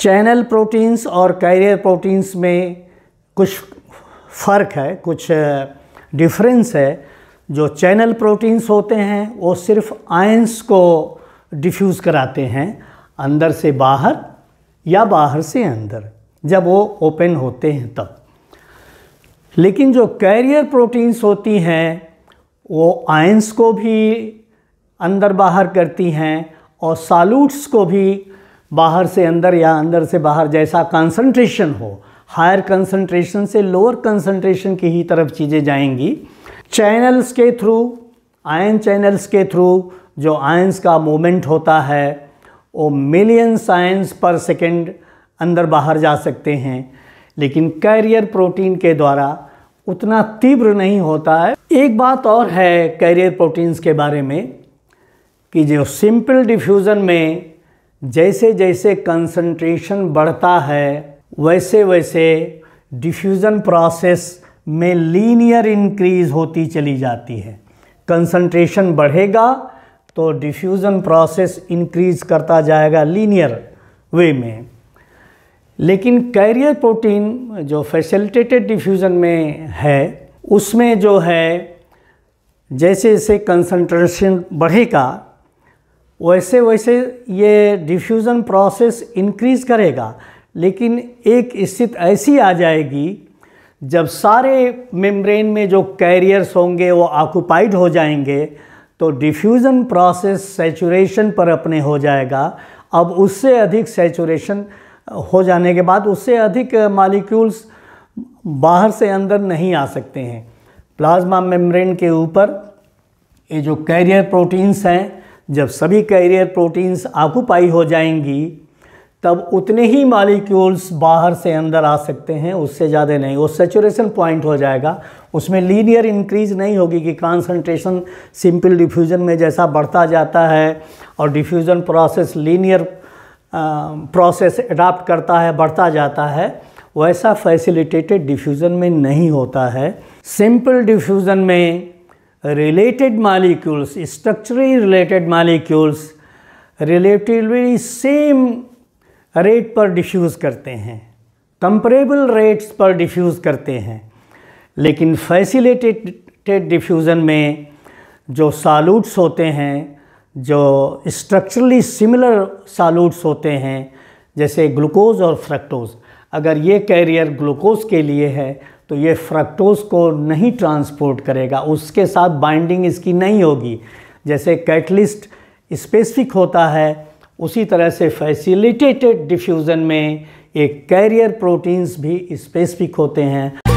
channel proteins और carrier proteins में कुछ फ़र्क है कुछ डिफरेंस है जो चैनल प्रोटीन्स होते हैं वो सिर्फ आयंस को डिफ्यूज़ कराते हैं अंदर से बाहर या बाहर से अंदर जब वो ओपन होते हैं तब लेकिन जो कैरियर प्रोटीन्स होती हैं वो आयंस को भी अंदर बाहर करती हैं और सालूट्स को भी बाहर से अंदर या अंदर से बाहर जैसा कंसंट्रेशन हो हायर कंसंट्रेशन से लोअर कंसंट्रेशन की ही तरफ चीज़ें जाएंगी चैनल्स के थ्रू आयन चैनल्स के थ्रू जो आयंस का मूवमेंट होता है वो मिलियंस आयंस पर सेकेंड अंदर बाहर जा सकते हैं लेकिन कैरियर प्रोटीन के द्वारा उतना तीव्र नहीं होता है एक बात और है कैरियर प्रोटीन्स के बारे में कि जो सिंपल डिफ्यूज़न में जैसे जैसे कंसंट्रेशन बढ़ता है वैसे वैसे डिफ्यूज़न प्रोसेस में लीनियर इंक्रीज़ होती चली जाती है कंसंट्रेशन बढ़ेगा तो डिफ्यूज़न प्रोसेस इंक्रीज़ करता जाएगा लीनियर वे में लेकिन कैरियर प्रोटीन जो फैसिलिटेटेड डिफ्यूज़न में है उसमें जो है जैसे जैसे कंसंट्रेशन बढ़ेगा वैसे वैसे ये डिफ्यूज़न प्रोसेस इंक्रीज़ करेगा लेकिन एक स्थिति ऐसी आ जाएगी जब सारे मेम्ब्रेन में जो कैरियर्स होंगे वो ऑक्यूपाइड हो जाएंगे तो डिफ्यूज़न प्रोसेस सेचुरेशन पर अपने हो जाएगा अब उससे अधिक सेचुरेशन हो जाने के बाद उससे अधिक मालिक्यूल्स बाहर से अंदर नहीं आ सकते हैं प्लाज्मा मेम्ब्रेन के ऊपर ये जो कैरियर प्रोटीन्स हैं जब सभी कैरियर प्रोटीन्स आकुपाई हो जाएंगी तब उतने ही मालिक्यूल्स बाहर से अंदर आ सकते हैं उससे ज़्यादा नहीं वो सेचुरेशन पॉइंट हो जाएगा उसमें लीनियर इंक्रीज नहीं होगी कि कॉन्सनट्रेशन सिंपल डिफ्यूज़न में जैसा बढ़ता जाता है और diffusion process linear process adapt करता है बढ़ता जाता है वैसा फैसिलिटेटेड डिफ्यूज़न में नहीं होता है सिंपल डिफ्यूज़न में related molecules, structurally related molecules relatively same rate पर डिफ्यूज़ करते हैं कंपरेबल रेट्स पर डिफ्यूज़ करते हैं लेकिन फैसिलिटेटेड डिफ्यूज़न में जो सालूट्स होते हैं जो स्ट्रक्चरली सिमिलर सालूट्स होते हैं जैसे ग्लूकोज़ और फ्रक्टोज़ अगर ये कैरियर ग्लूकोज़ के लिए है तो ये फ्रक्टोज को नहीं ट्रांसपोर्ट करेगा उसके साथ बाइंडिंग इसकी नहीं होगी जैसे कैटलिस्ट स्पेसिफिक होता है उसी तरह से फैसिलिटेटेड डिफ्यूज़न में एक कैरियर प्रोटीन्स भी स्पेसिफिक होते हैं